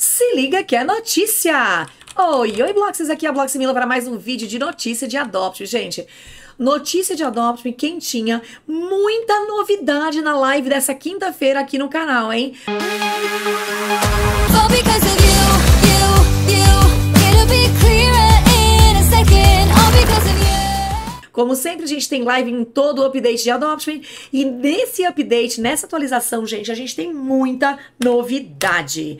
Se liga que é notícia! Oi, oi Bloxes, aqui é a Simila para mais um vídeo de notícia de Adopt, gente. Notícia de Adopt quentinha, muita novidade na live dessa quinta-feira aqui no canal, hein? Como sempre, a gente tem live em todo o update de Adoption. E nesse update, nessa atualização, gente, a gente tem muita novidade.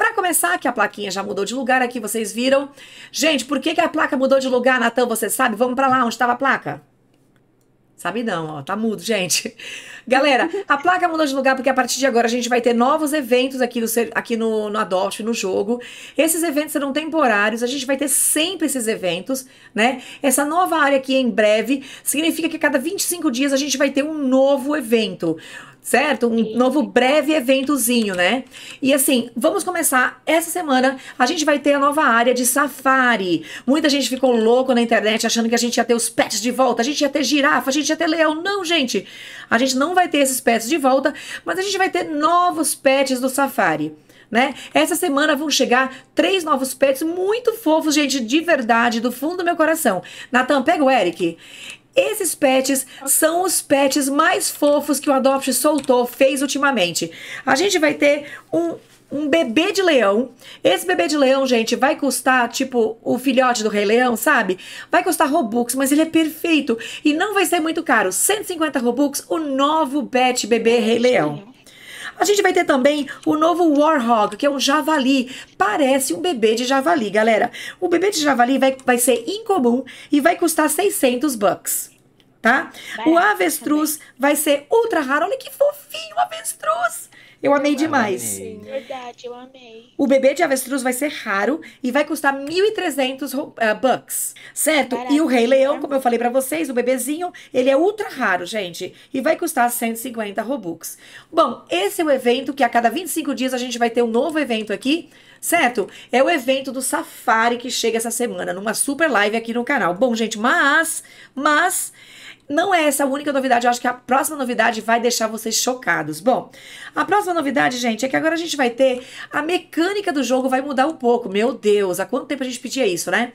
Para começar, que a plaquinha já mudou de lugar aqui, vocês viram. Gente, por que, que a placa mudou de lugar, Natan? Você sabe? Vamos para lá onde estava a placa. Sabe não, ó, tá mudo, gente. Galera, a placa mudou de lugar porque a partir de agora a gente vai ter novos eventos aqui no, aqui no, no Adopt, no jogo. Esses eventos serão temporários, a gente vai ter sempre esses eventos, né? Essa nova área aqui é em breve significa que a cada 25 dias a gente vai ter um novo evento certo? Um novo breve eventozinho, né? E assim, vamos começar essa semana. A gente vai ter a nova área de safari. Muita gente ficou louco na internet achando que a gente ia ter os pets de volta, a gente ia ter girafa, a gente ia ter leão. Não, gente. A gente não vai ter esses pets de volta, mas a gente vai ter novos pets do safari. Né? Essa semana vão chegar três novos pets muito fofos, gente, de verdade, do fundo do meu coração. Natan, pega o Eric. Esses pets são os pets mais fofos que o Adopt soltou, fez ultimamente. A gente vai ter um, um bebê de leão. Esse bebê de leão, gente, vai custar, tipo, o filhote do Rei Leão, sabe? Vai custar Robux, mas ele é perfeito e não vai ser muito caro. 150 Robux, o novo pet bebê Rei Leão. A gente vai ter também o novo Warhog, que é um javali. Parece um bebê de javali, galera. O bebê de javali vai, vai ser incomum e vai custar 600 bucks tá? Vai, o avestruz também. vai ser ultra raro. Olha que fofinho o avestruz! Eu amei demais. Sim, verdade, eu amei. O bebê de avestruz vai ser raro e vai custar 1.300 uh, eh, bucks, certo? E o Rei Leão, tá como eu falei para vocês, o bebezinho, ele é ultra raro, gente, e vai custar 150 robux. Bom, esse é o evento que a cada 25 dias a gente vai ter um novo evento aqui, certo? É o evento do Safari que chega essa semana, numa super live aqui no canal. Bom, gente, mas, mas não é essa a única novidade, eu acho que a próxima novidade vai deixar vocês chocados. Bom, a próxima novidade, gente, é que agora a gente vai ter a mecânica do jogo vai mudar um pouco. Meu Deus, há quanto tempo a gente pedia isso, né?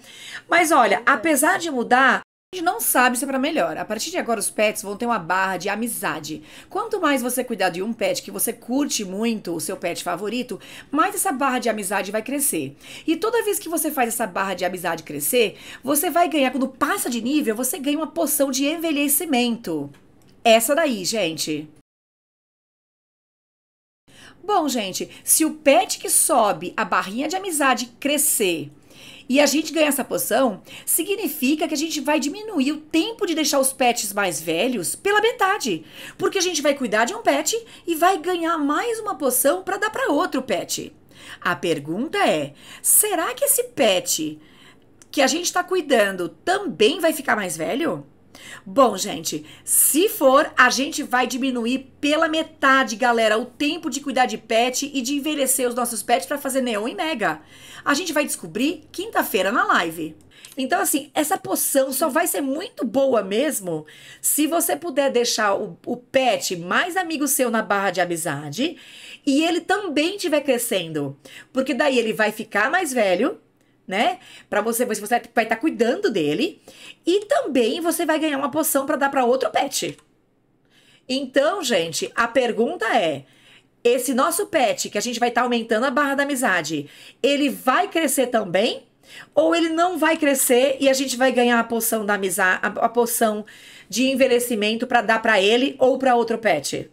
Mas olha, apesar de mudar, gente não sabe se é para melhor. A partir de agora, os pets vão ter uma barra de amizade. Quanto mais você cuidar de um pet que você curte muito, o seu pet favorito, mais essa barra de amizade vai crescer. E toda vez que você faz essa barra de amizade crescer, você vai ganhar, quando passa de nível, você ganha uma poção de envelhecimento. Essa daí, gente. Bom, gente, se o pet que sobe a barrinha de amizade crescer e a gente ganhar essa poção significa que a gente vai diminuir o tempo de deixar os pets mais velhos pela metade. Porque a gente vai cuidar de um pet e vai ganhar mais uma poção para dar para outro pet. A pergunta é: será que esse pet que a gente está cuidando também vai ficar mais velho? Bom, gente, se for, a gente vai diminuir pela metade, galera, o tempo de cuidar de pet e de envelhecer os nossos pets para fazer neon e mega. A gente vai descobrir quinta-feira na live. Então, assim, essa poção só vai ser muito boa mesmo se você puder deixar o, o pet mais amigo seu na barra de amizade e ele também estiver crescendo. Porque daí ele vai ficar mais velho, né? Para você, você vai estar tá cuidando dele e também você vai ganhar uma poção para dar para outro pet. Então, gente, a pergunta é: esse nosso pet que a gente vai estar tá aumentando a barra da amizade, ele vai crescer também? Ou ele não vai crescer e a gente vai ganhar a poção da amizade, a, a poção de envelhecimento para dar para ele ou para outro pet?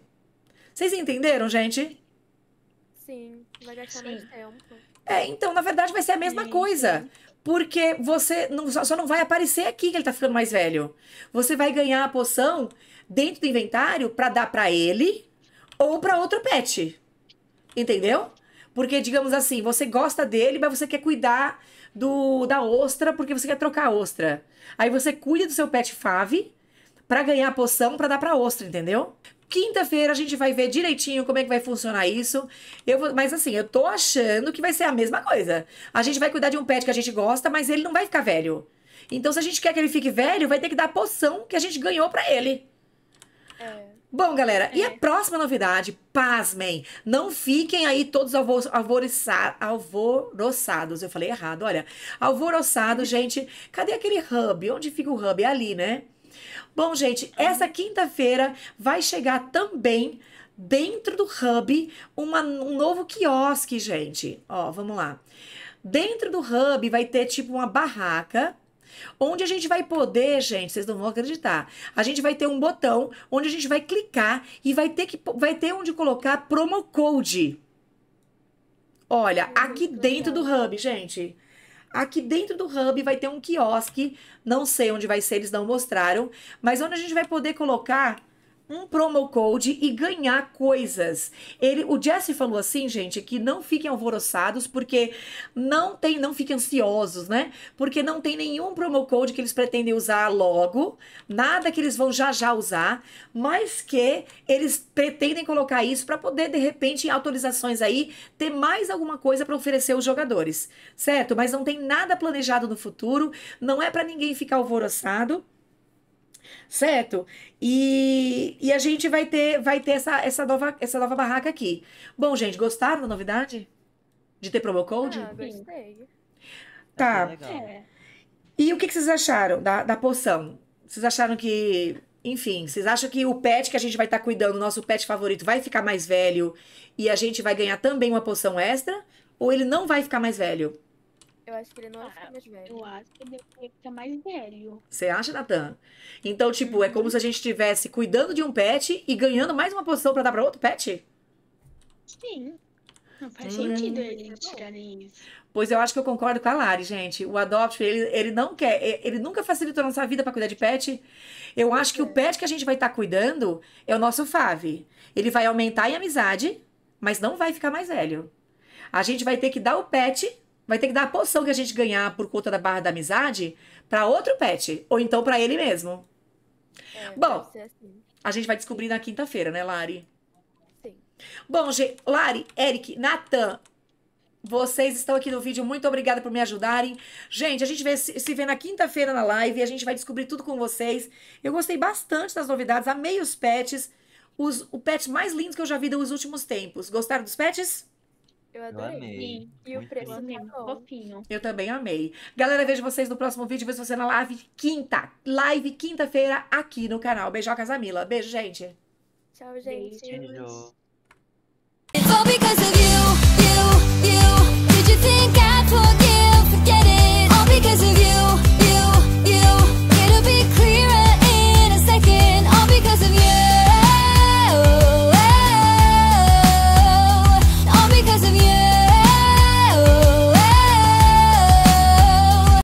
Vocês entenderam, gente? Sim, vai gastar Sim. mais tempo. É, então, na verdade, vai ser a mesma coisa. Porque você não, só não vai aparecer aqui que ele tá ficando mais velho. Você vai ganhar a poção dentro do inventário para dar para ele ou para outro pet. Entendeu? Porque, digamos assim, você gosta dele, mas você quer cuidar do da ostra porque você quer trocar a ostra. Aí você cuida do seu pet fave para ganhar a poção para dar para ostra, entendeu? Quinta-feira a gente vai ver direitinho como é que vai funcionar isso. Eu vou, mas assim, eu tô achando que vai ser a mesma coisa. A gente vai cuidar de um pet que a gente gosta, mas ele não vai ficar velho. Então, se a gente quer que ele fique velho, vai ter que dar a poção que a gente ganhou para ele. É. Bom, galera, é. e a é. próxima novidade, pasmem, não fiquem aí todos alvoroçados. Eu falei errado, olha. Alvoroçados, gente, cadê aquele hub? Onde fica o hub? É ali, né? Bom, gente, essa quinta-feira vai chegar também dentro do Hub uma, um novo quiosque, gente. Ó, vamos lá. Dentro do Hub vai ter tipo uma barraca onde a gente vai poder, gente, vocês não vão acreditar. A gente vai ter um botão onde a gente vai clicar e vai ter que vai ter onde colocar promo code. Olha, aqui dentro do Hub, gente. Aqui dentro do hub vai ter um quiosque, não sei onde vai ser, eles não mostraram, mas onde a gente vai poder colocar um promo code e ganhar coisas. Ele, o Jesse falou assim, gente, que não fiquem alvoroçados porque não tem, não fiquem ansiosos, né? Porque não tem nenhum promo code que eles pretendem usar logo, nada que eles vão já já usar, mas que eles pretendem colocar isso para poder de repente em autorizações aí ter mais alguma coisa para oferecer aos jogadores, certo? Mas não tem nada planejado no futuro, não é para ninguém ficar alvoroçado certo? E, e a gente vai ter, vai ter essa, essa, nova, essa nova barraca aqui. Bom, gente, gostaram da novidade? De ter promo code? Ah, gostei. Tá. É. E o que, que vocês acharam da, da poção? Vocês acharam que enfim, vocês acham que o pet que a gente vai estar tá cuidando, o nosso pet favorito, vai ficar mais velho e a gente vai ganhar também uma poção extra? Ou ele não vai ficar mais velho? Eu acho que ele não é ah, mais velho. Eu acho que ele é fica mais velho. Você acha, Natan? Então, tipo, uhum. é como se a gente estivesse cuidando de um pet e ganhando mais uma posição para dar para outro pet? Sim. Não faz hum. sentido ele tirar isso. Pois eu acho que eu concordo com a Lari, gente. O adopt, ele, ele não quer, ele nunca facilitou a nossa vida para cuidar de pet. Eu acho que o é. pet que a gente vai estar tá cuidando é o nosso Fave. Ele vai aumentar em amizade, mas não vai ficar mais velho. A gente vai ter que dar o pet Vai ter que dar a poção que a gente ganhar por conta da barra da amizade para outro pet, ou então para ele mesmo. É, Bom, assim. a gente vai descobrir na quinta-feira, né, Lari? Sim. Bom, gente, Lari, Eric, Natan, vocês estão aqui no vídeo, muito obrigada por me ajudarem. Gente, a gente vê, se vê na quinta-feira na live, e a gente vai descobrir tudo com vocês. Eu gostei bastante das novidades, amei os pets. Os, o pet mais lindo que eu já vi dos últimos tempos. Gostaram dos pets? Eu adorei. Eu amei. E Muito o preço amei. Tá fofinho. Eu também amei. Galera, vejo vocês no próximo vídeo. Vejo você na live quinta. Live quinta-feira aqui no canal. Beijocas a Mila. Beijo, gente. Tchau, gente. Beijo. It's all because of you, you, you. Did you think